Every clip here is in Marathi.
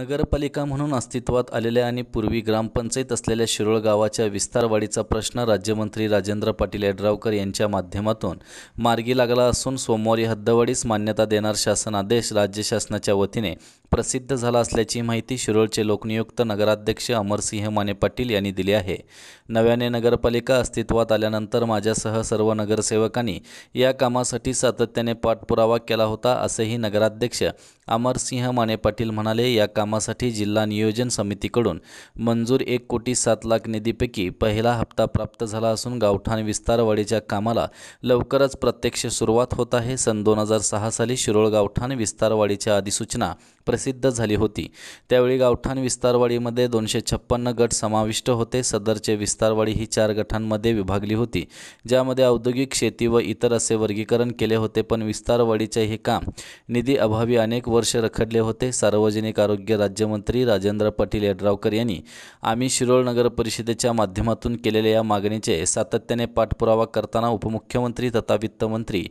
नगरपालिका म्हणून अस्तित्वात आलेल्या आणि पूर्वी ग्रामपंचायत असलेल्या शिरोळ गावाच्या विस्तारवाढीचा प्रश्न राज्यमंत्री राजेंद्र पाटील यड्रावकर यांच्या माध्यमातून मार्गी लागला असून सोमवारी हद्दवाडीस मान्यता देणार शासन आदेश राज्य शासनाच्या वतीने प्रसिद्ध झाला असल्याची माहिती शिरोळचे लोकनियुक्त नगराध्यक्ष अमरसिंह माने पाटील यांनी दिली आहे नव्याने नगरपालिका अस्तित्वात आल्यानंतर माझ्यासह सर्व नगरसेवकांनी या कामासाठी सातत्याने पाठपुरावा केला होता असेही नगराध्यक्ष अमरसिंह माने पाटील म्हणाले या काम कामासाठी जिल्हा नियोजन समितीकडून मंजूर एक कोटी सात लाख निधीपैकी पहिला हप्ता प्राप्त झाला असून गावठाण विस्तारवाडीच्या कामाला लवकरच प्रत्यक्ष सुरुवात होत आहे सन दोन हजार सहा साली शिरोळ गावठाण विस्तारवाडीच्या अधिसूचना प्रसिद्ध झाली होती त्यावेळी गावठाण विस्तारवाडीमध्ये दोनशे छप्पन्न गट समाविष्ट होते सदरचे विस्तारवाडी ही चार गटांमध्ये विभागली होती ज्यामध्ये औद्योगिक शेती व इतर असे वर्गीकरण केले होते पण विस्तारवाडीचे हे काम निधी अभावी अनेक वर्ष रखडले होते सार्वजनिक आरोग्य राज्यमंत्री राजेंद्र पाटील यड्रावकर यांनी आम्ही शिरोळ नगर परिषदेच्या माध्यमातून केलेल्या या मागणीचे सातत्याने पाठपुरावा करताना उपमुख्यमंत्री तथा वित्तमंत्री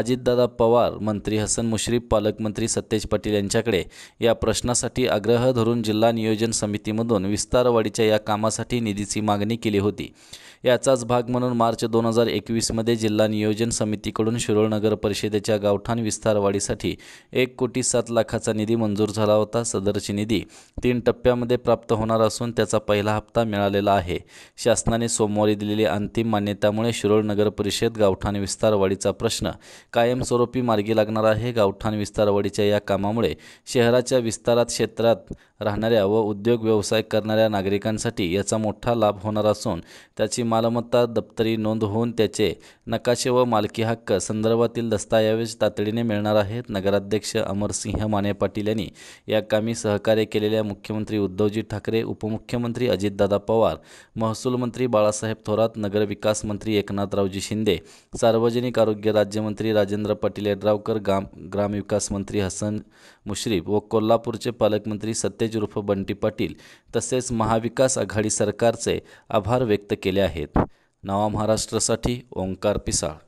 अजितदादा पवार मंत्री हसन मुश्रीफ पालकमंत्री सतेज पाटील यांच्याकडे या प्रश्नासाठी आग्रह धरून जिल्हा नियोजन समितीमधून विस्तारवाढीच्या या कामासाठी निधीची मागणी केली होती याचाच भाग म्हणून मार्च दोन हजार एकवीसमध्ये जिल्हा नियोजन समितीकडून शिरोळ नगर परिषदेच्या गावठाण विस्तारवाढीसाठी एक कोटी सात लाखाचा निधी मंजूर झाला होता सदरची निधी तीन टप्प्यामध्ये प्राप्त होणार असून त्याचा पहिला हप्ता मिळालेला आहे शासनाने सोमवारी दिलेली अंतिम मान्यतामुळे शिरोळ नगर परिषद गावठाण विस्तारवाढीचा प्रश्न कायमस्वरूपी मार्गी लागणार आहे गावठाण विस्तारवाढीच्या या कामामुळे शहराच्या विस्तारात क्षेत्रात राहणाऱ्या व उद्योग व्यवसाय करणाऱ्या नागरिकांसाठी याचा मोठा लाभ होणार असून त्याची मालमत्ता दप्तरी नोंद होऊन त्याचे नकाशे व मालकी हक्क संदर्भातील दस्तऐवज तातडीने मिळणार आहेत नगराध्यक्ष अमरसिंह माने पाटील यांनी या कामी सह सहकार्य केलेल्या मुख्यमंत्री उद्धवजी ठाकरे उपमुख्यमंत्री अजितदादा पवार महसूल मंत्री बाळासाहेब थोरात नगरविकास मंत्री एकनाथरावजी शिंदे सार्वजनिक आरोग्य राज्यमंत्री राजेंद्र पाटील यड्रावकर ग्राम ग्रामविकास मंत्री हसन मुश्रीफ व कोल्हापूरचे पालकमंत्री सत्यज उर्फ बंटी पाटील तसेच महाविकास आघाडी सरकारचे आभार व्यक्त केले आहेत नवा महाराष्ट्रासाठी ओंकार पिसाळ